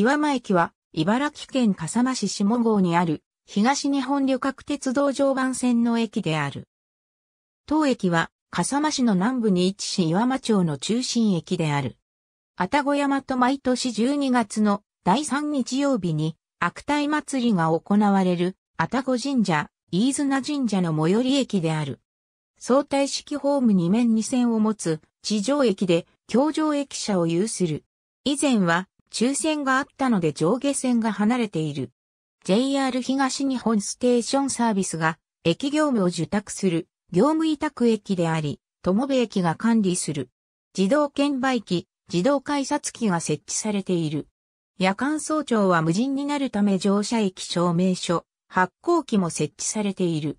岩間駅は、茨城県笠間市下郷にある、東日本旅客鉄道常磐線の駅である。当駅は、笠間市の南部に位置し岩間町の中心駅である。愛宕山と毎年12月の第3日曜日に、悪態祭りが行われる、愛宕神社、飯綱神社の最寄り駅である。相対式ホーム2面2線を持つ、地上駅で、京上駅舎を有する。以前は、抽選があったので上下線が離れている。JR 東日本ステーションサービスが駅業務を受託する業務委託駅であり、友部駅が管理する。自動券売機、自動改札機が設置されている。夜間早朝は無人になるため乗車駅証明書、発行機も設置されている。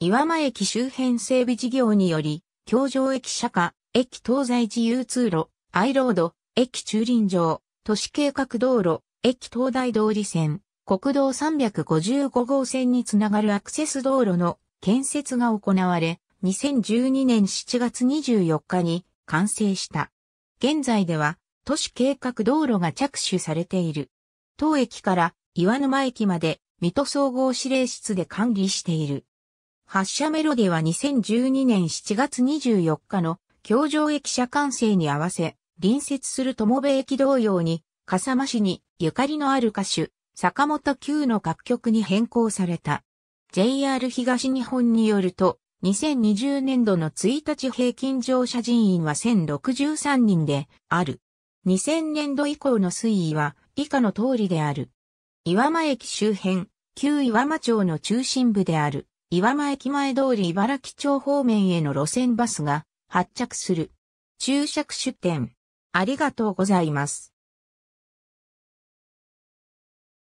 岩間駅周辺整備事業により、京上駅社下、駅東西自由通路、アイロード、駅駐輪場、都市計画道路、駅東大通り線、国道355号線につながるアクセス道路の建設が行われ、2012年7月24日に完成した。現在では都市計画道路が着手されている。当駅から岩沼駅まで水戸総合指令室で管理している。発車メロディは2012年7月24日の京上駅舎完成に合わせ、隣接する友部駅同様に、笠間市にゆかりのある歌手、坂本九の楽曲に変更された。JR 東日本によると、2020年度の1日平均乗車人員は1063人である。2000年度以降の推移は以下の通りである。岩間駅周辺、旧岩間町の中心部である、岩間駅前通り茨城町方面への路線バスが発着する。注釈出店。ありがとうございます。